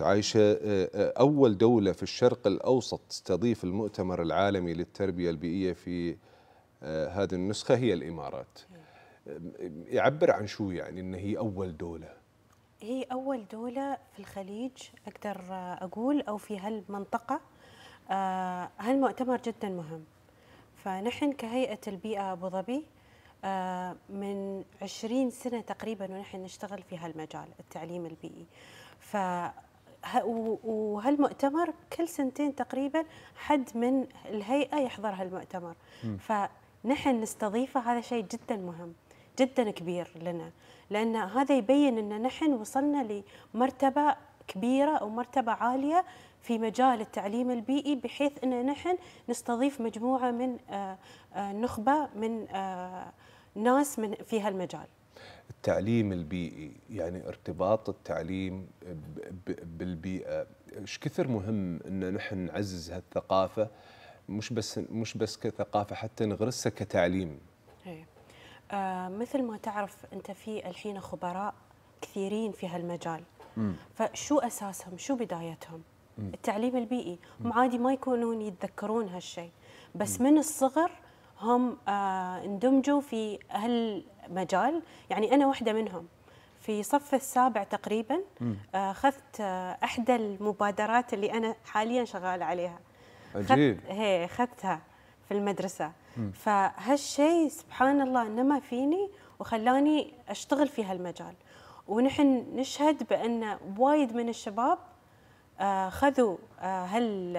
عايشة آه، آه، أول دولة في الشرق الأوسط تستضيف المؤتمر العالمي للتربية البيئية في آه، هذه النسخة هي الإمارات يعبر عن شو يعني أن هي أول دولة هي أول دولة في الخليج أقدر أقول أو في هالمنطقة هالمؤتمر جدا مهم فنحن كهيئة البيئة أبو ظبي من 20 سنة تقريبا ونحن نشتغل في هالمجال التعليم البيئي ف وهالمؤتمر كل سنتين تقريبا حد من الهيئه يحضر هالمؤتمر فنحن نستضيفه هذا شيء جدا مهم جدا كبير لنا لان هذا يبين ان نحن وصلنا لمرتبه كبيره او مرتبه عاليه في مجال التعليم البيئي بحيث ان نحن نستضيف مجموعه من آه، آه، نخبه من آه، ناس من في هالمجال التعليم البيئي يعني ارتباط التعليم بالبيئة ايش كثر مهم ان نحن نعزز هالثقافة مش بس مش بس كثقافة حتى نغرسها كتعليم إيه. آه مثل ما تعرف انت في الحين خبراء كثيرين في هالمجال م. فشو اساسهم شو بدايتهم م. التعليم البيئي هم عادي ما يكونون يتذكرون هالشيء بس م. من الصغر هم آه اندمجوا في هال مجال يعني أنا واحدة منهم في صف السابع تقريبا آه، اخذت آه، احدى المبادرات اللي انا حاليا شغاله عليها عجيب هي اخذتها في المدرسه فهالشيء سبحان الله نما فيني وخلاني اشتغل في هالمجال ونحن نشهد بان وايد من الشباب آه، خذوا هال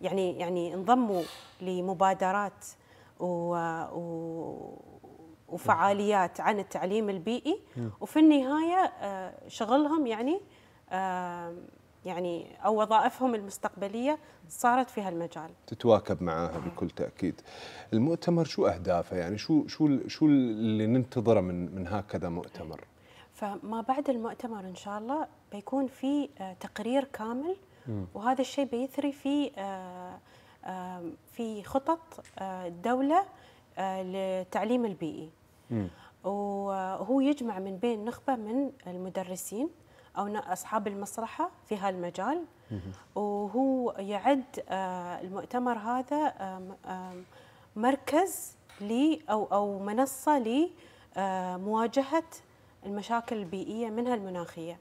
يعني يعني انضموا لمبادرات و... و... وفعاليات عن التعليم البيئي وفي النهايه آه، شغلهم يعني آه، يعني او وظائفهم المستقبليه صارت في هالمجال. تتواكب معاها بكل تاكيد. المؤتمر شو اهدافه؟ يعني شو شو شو اللي ننتظره من من هكذا مؤتمر؟ فما بعد المؤتمر ان شاء الله بيكون في آه، تقرير كامل وهذا الشيء بيثري في في خطط الدوله للتعليم البيئي. وهو يجمع من بين نخبه من المدرسين او اصحاب المسرحه في هالمجال مم. وهو يعد آه، المؤتمر هذا مركز لي او او منصه لمواجهه آه، المشاكل البيئيه منها المناخيه